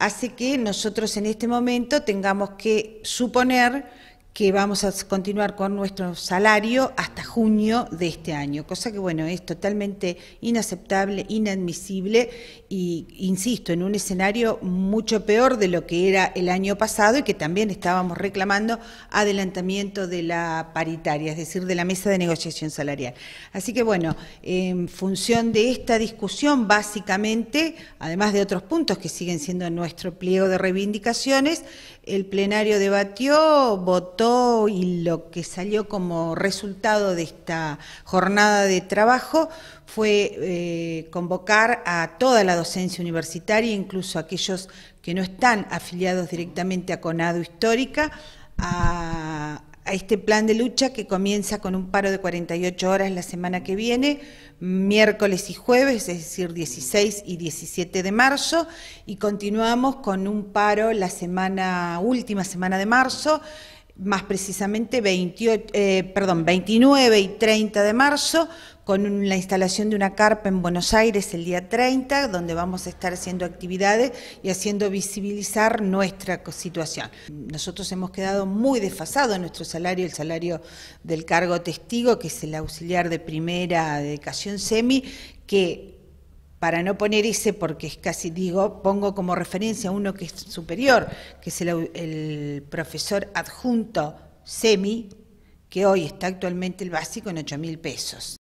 Así que nosotros en este momento tengamos que suponer que vamos a continuar con nuestro salario hasta junio de este año, cosa que bueno, es totalmente inaceptable, inadmisible y insisto, en un escenario mucho peor de lo que era el año pasado y que también estábamos reclamando adelantamiento de la paritaria, es decir, de la mesa de negociación salarial. Así que bueno, en función de esta discusión, básicamente, además de otros puntos que siguen siendo nuestro pliego de reivindicaciones, el plenario debatió, votó y lo que salió como resultado de esta jornada de trabajo fue eh, convocar a toda la docencia universitaria, incluso aquellos que no están afiliados directamente a Conado Histórica, a, a este plan de lucha que comienza con un paro de 48 horas la semana que viene, miércoles y jueves, es decir, 16 y 17 de marzo, y continuamos con un paro la semana última semana de marzo, más precisamente 29 eh, y 30 de marzo, con la instalación de una carpa en Buenos Aires el día 30, donde vamos a estar haciendo actividades y haciendo visibilizar nuestra situación. Nosotros hemos quedado muy desfasados en nuestro salario, el salario del cargo testigo, que es el auxiliar de primera dedicación semi, que para no poner ese, porque es casi, digo, pongo como referencia uno que es superior, que es el, profesor adjunto SEMI, que hoy está actualmente el básico en 8 mil pesos.